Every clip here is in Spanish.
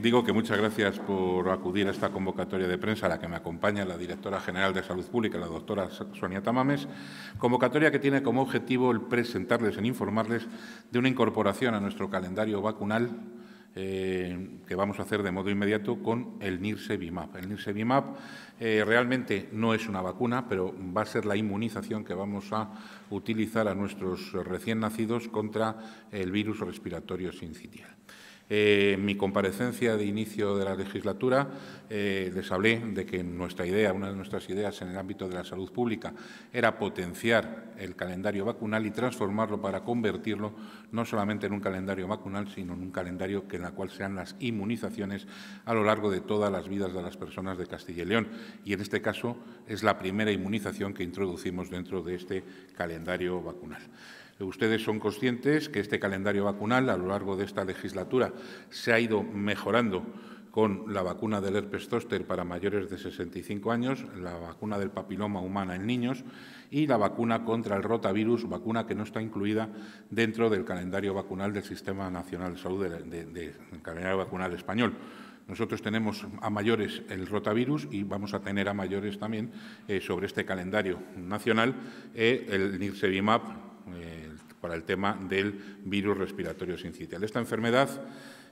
Digo que muchas gracias por acudir a esta convocatoria de prensa a la que me acompaña la directora general de Salud Pública, la doctora Sonia Tamames, convocatoria que tiene como objetivo el presentarles, en informarles de una incorporación a nuestro calendario vacunal eh, que vamos a hacer de modo inmediato con el NIRSE-BIMAP. El NIRSE-BIMAP eh, realmente no es una vacuna, pero va a ser la inmunización que vamos a utilizar a nuestros recién nacidos contra el virus respiratorio sincitial. Eh, en mi comparecencia de inicio de la legislatura eh, les hablé de que nuestra idea, una de nuestras ideas en el ámbito de la salud pública, era potenciar el calendario vacunal y transformarlo para convertirlo no solamente en un calendario vacunal, sino en un calendario en el cual sean las inmunizaciones a lo largo de todas las vidas de las personas de Castilla y León. Y en este caso es la primera inmunización que introducimos dentro de este calendario vacunal. Ustedes son conscientes que este calendario vacunal a lo largo de esta legislatura se ha ido mejorando con la vacuna del herpes zóster para mayores de 65 años, la vacuna del papiloma humana en niños y la vacuna contra el rotavirus, vacuna que no está incluida dentro del calendario vacunal del Sistema Nacional de Salud, del calendario vacunal español. Nosotros tenemos a mayores el rotavirus y vamos a tener a mayores también eh, sobre este calendario nacional eh, el Nirsevimab. Eh, para el tema del virus respiratorio sincitial. Esta enfermedad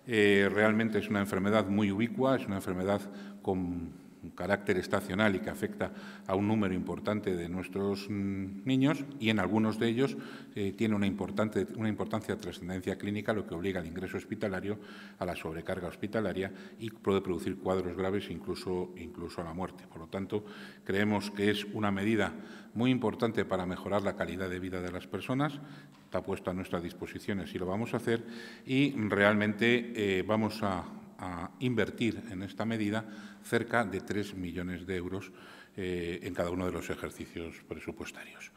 eh, realmente es una enfermedad muy ubicua, es una enfermedad con un carácter estacional y que afecta a un número importante de nuestros mm, niños y en algunos de ellos eh, tiene una, importante, una importancia de trascendencia clínica, lo que obliga al ingreso hospitalario, a la sobrecarga hospitalaria y puede producir cuadros graves incluso, incluso a la muerte. Por lo tanto, creemos que es una medida muy importante para mejorar la calidad de vida de las personas, está puesta a nuestra disposición y lo vamos a hacer y realmente eh, vamos a a invertir en esta medida cerca de 3 millones de euros eh, en cada uno de los ejercicios presupuestarios.